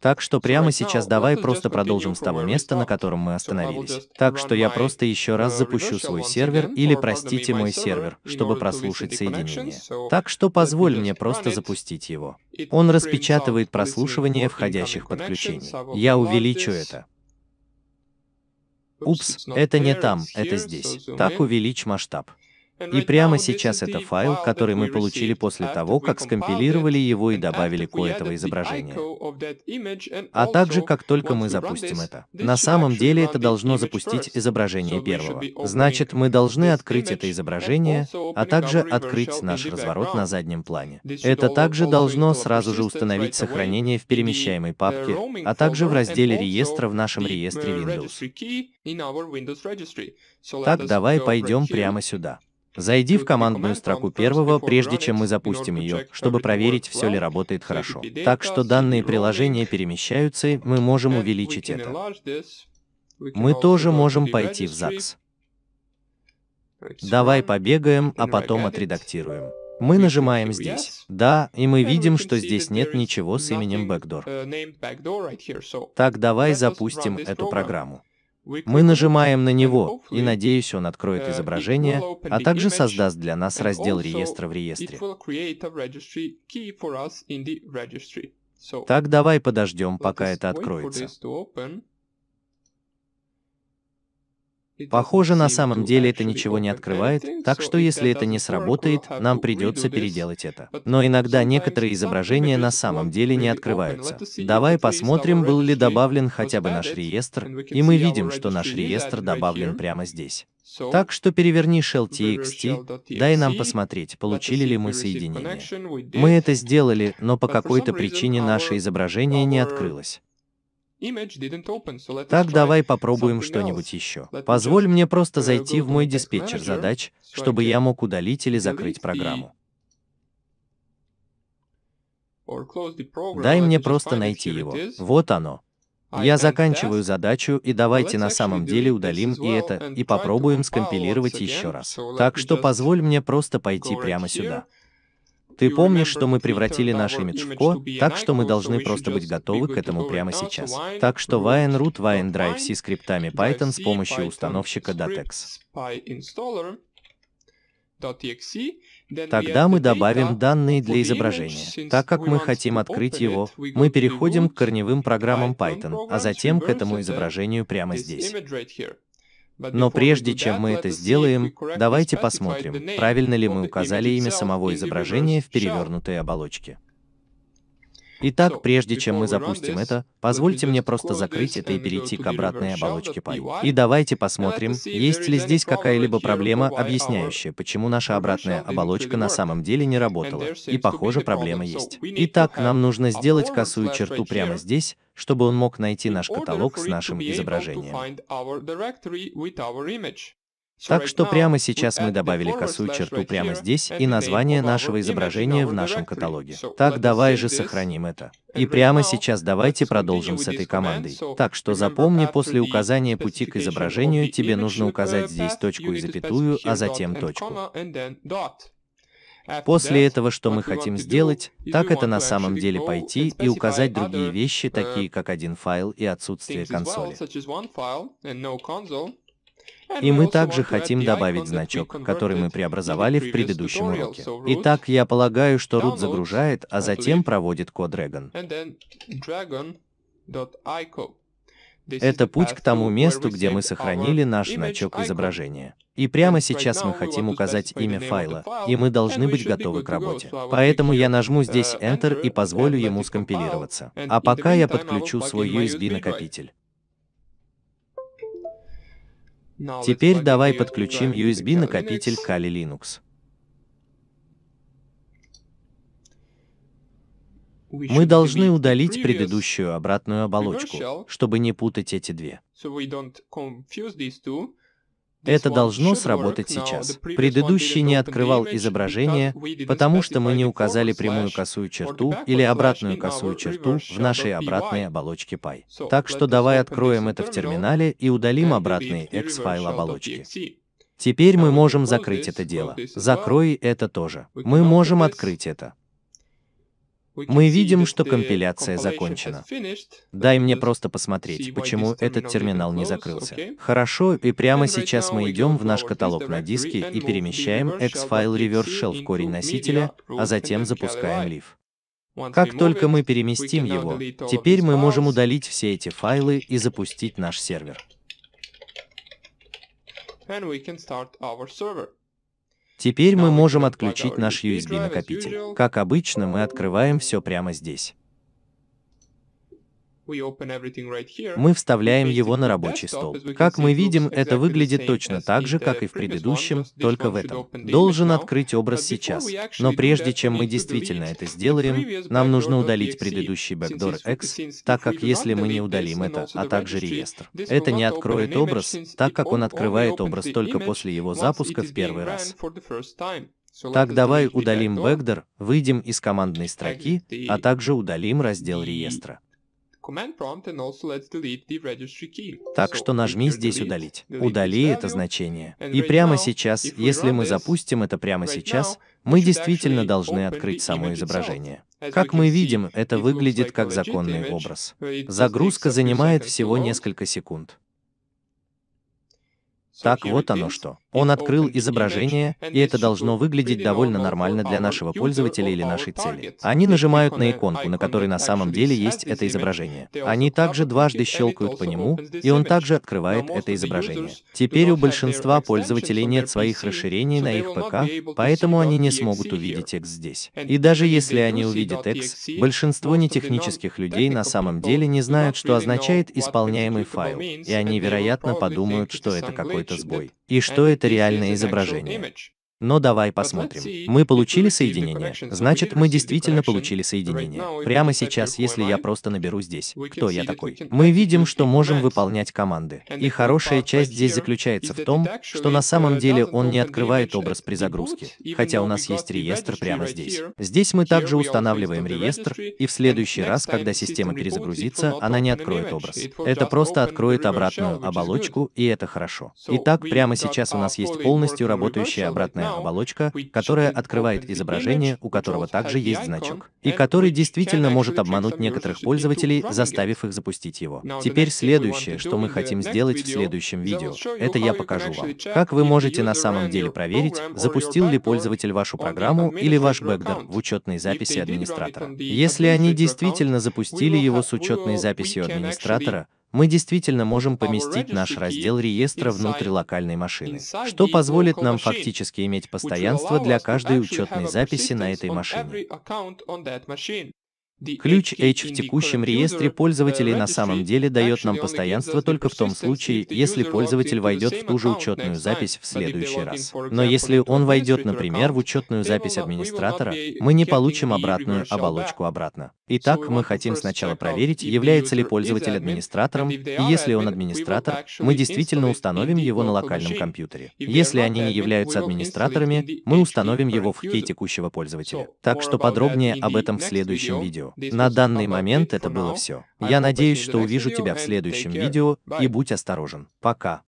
Так что прямо сейчас давай просто продолжим с того места, на котором мы остановились. Так что я просто еще раз запущу свой сервер, или простите мой сервер, чтобы прослушать соединение. Так что позволь мне просто запустить его. Он распечатывает прослушивание входящих подключений. Я увеличу это. Упс, это не там, это здесь. Так увеличь масштаб. И прямо сейчас это файл, который мы получили после того, как скомпилировали его и добавили кое-этого изображения. А также, как только мы запустим это. На самом деле это должно запустить изображение первого. Значит, мы должны открыть это изображение, а также открыть наш разворот на заднем плане. Это также должно сразу же установить сохранение в перемещаемой папке, а также в разделе реестра в нашем реестре Windows. Так, давай пойдем прямо сюда. Зайди в командную строку первого, прежде чем мы запустим ее, чтобы проверить, все ли работает хорошо. Так что данные приложения перемещаются, и мы можем э, увеличить это. Мы тоже можем пойти в ЗАГС. Давай побегаем, а потом отредактируем. Мы нажимаем здесь. Да, и мы видим, что здесь нет ничего с именем Backdoor. Э, так давай запустим эту программу. Мы нажимаем на него, и надеюсь, он откроет uh, изображение, а также создаст для нас раздел реестра в реестре. Так давай подождем, пока это откроется. Похоже, на самом деле это ничего не открывает, так что если это не сработает, нам придется переделать это. Но иногда некоторые изображения на самом деле не открываются. E Давай посмотрим, был ли добавлен хотя бы наш реестр, и мы видим, что наш реестр добавлен прямо здесь. Так что переверни shell дай нам посмотреть, получили ли e мы соединение. Мы это сделали, но по какой-то причине наше изображение не открылось. Так, давай попробуем что-нибудь еще. Позволь мне просто зайти в мой диспетчер задач, чтобы я мог удалить или закрыть программу. Дай мне просто найти его. Вот оно. Я заканчиваю задачу, и давайте на самом деле удалим и это, и попробуем скомпилировать еще раз. Так что позволь мне просто пойти прямо сюда. Ты помнишь, что мы превратили наш имидж в ко, так что мы должны просто быть готовы к этому прямо сейчас. Так что YNRoot Drive C скриптами Python с помощью установщика .x. Тогда мы добавим данные для изображения. Так как мы хотим открыть его, мы переходим к корневым программам Python, а затем к этому изображению прямо здесь. Но прежде чем мы это сделаем, давайте посмотрим, правильно ли мы указали имя самого изображения в перевернутой оболочке. Итак, прежде чем мы запустим это, позвольте мне просто закрыть это и перейти к обратной оболочке Pi. И давайте посмотрим, есть ли здесь какая-либо проблема, объясняющая, почему наша обратная оболочка на самом деле не работала. И, похоже, проблема есть. Итак, нам нужно сделать косую черту прямо здесь, чтобы он мог найти наш каталог с нашим изображением. Так что прямо сейчас мы добавили косую черту прямо здесь и название нашего изображения в нашем каталоге. Так давай же сохраним это. И прямо сейчас давайте продолжим с этой командой. Так что запомни, после указания пути к изображению тебе нужно указать uh, здесь точку и запятую, а затем точку. После этого, что мы хотим сделать, так это на самом деле пойти и указать другие вещи, такие uh, как один файл и отсутствие консоли. И мы также хотим добавить значок, который мы преобразовали в предыдущем уроке. Итак, я полагаю, что root загружает, а затем проводит код Dragon. Это путь к тому месту, где мы сохранили наш значок изображения. И прямо сейчас мы хотим указать имя файла, и мы должны быть готовы к работе. Поэтому я нажму здесь uh, Enter и позволю ему скомпилироваться. А пока я подключу свой USB-накопитель. Теперь давай подключим USB-накопитель Kali Linux. Мы должны удалить предыдущую обратную оболочку, чтобы не путать эти две. Это должно сработать сейчас. Предыдущий не открывал изображение, потому что мы не указали прямую косую черту или обратную косую черту в нашей обратной оболочке Py. Так что давай откроем это в терминале и удалим обратные X-файл оболочки. Теперь мы можем закрыть это дело. Закрой это тоже. Мы можем открыть это. Мы видим, что компиляция закончена. Дай мне просто посмотреть, почему этот терминал не закрылся. Хорошо, и прямо сейчас мы идем в наш каталог на диске и перемещаем X-файл Reverse Shell в корень носителя, а затем запускаем Leaf. Как только мы переместим его, теперь мы можем удалить все эти файлы и запустить наш сервер. And we can start our server. Теперь мы можем отключить наш USB-накопитель. Как обычно, мы открываем все прямо здесь. Мы вставляем его на рабочий стол. Как мы видим, это выглядит точно так же, как и в предыдущем, только в этом. Должен открыть образ сейчас. Но прежде чем мы действительно это сделаем, нам нужно удалить предыдущий Backdoor X, так как если мы не удалим это, а также реестр, это не откроет образ, так как он открывает образ только после его запуска в первый раз. Так давай удалим Backdoor, выйдем из командной строки, а также удалим раздел реестра. Так что нажми здесь «Удалить». Удали это значение. И прямо сейчас, если мы запустим это прямо сейчас, мы действительно должны открыть само изображение. Как мы видим, это выглядит как законный образ. Загрузка занимает всего несколько секунд. Так вот оно что. Он открыл изображение, и это должно выглядеть довольно нормально для нашего пользователя или нашей цели. Они нажимают на иконку, на которой на самом деле есть это изображение. Они также дважды щелкают по нему, и он также открывает это изображение. Теперь у большинства пользователей нет своих расширений на их ПК, поэтому они не смогут увидеть X здесь. И даже если они увидят X, большинство нетехнических людей на самом деле не знают, что означает исполняемый файл, и они, вероятно, подумают, что это какой-то сбой. И что это это реальное изображение. Но давай посмотрим. Мы получили соединение. Значит, мы действительно получили соединение. Прямо сейчас, если я просто наберу здесь, кто я такой. Мы видим, что можем выполнять команды. И хорошая часть здесь заключается в том, что на самом uh, деле он не открывает образ при загрузке. Хотя у нас есть реестр прямо здесь. Здесь мы также устанавливаем реестр, и в следующий раз, когда система перезагрузится, она не откроет образ. Это просто откроет обратную оболочку, и это хорошо. Итак, прямо сейчас у нас есть полностью работающая обратная прозрачная оболочка, которая открывает изображение, у которого также есть значок, и который действительно может обмануть некоторых пользователей, заставив их запустить его. Теперь следующее, что мы хотим сделать в следующем видео, это я покажу вам, как вы можете на самом деле проверить, запустил ли пользователь вашу программу или ваш бэкдор в учетной записи администратора. Если они действительно запустили его с учетной записью администратора, мы действительно можем поместить наш раздел реестра внутрь локальной машины, что позволит нам фактически иметь постоянство для каждой учетной записи на этой машине. Ключ H в текущем реестре пользователей на самом деле дает нам постоянство только в том случае, если пользователь войдет в ту же учетную запись в следующий раз. Но если он войдет, например, в учетную запись администратора, мы не получим обратную оболочку обратно. Итак, мы хотим сначала проверить, является ли пользователь администратором, и если он администратор, мы действительно установим его на локальном компьютере. Если они не являются администраторами, мы установим его в кей текущего пользователя. Так что подробнее об этом в следующем видео. На данный момент это было все. Я надеюсь, что увижу тебя в следующем видео, и будь осторожен. Пока.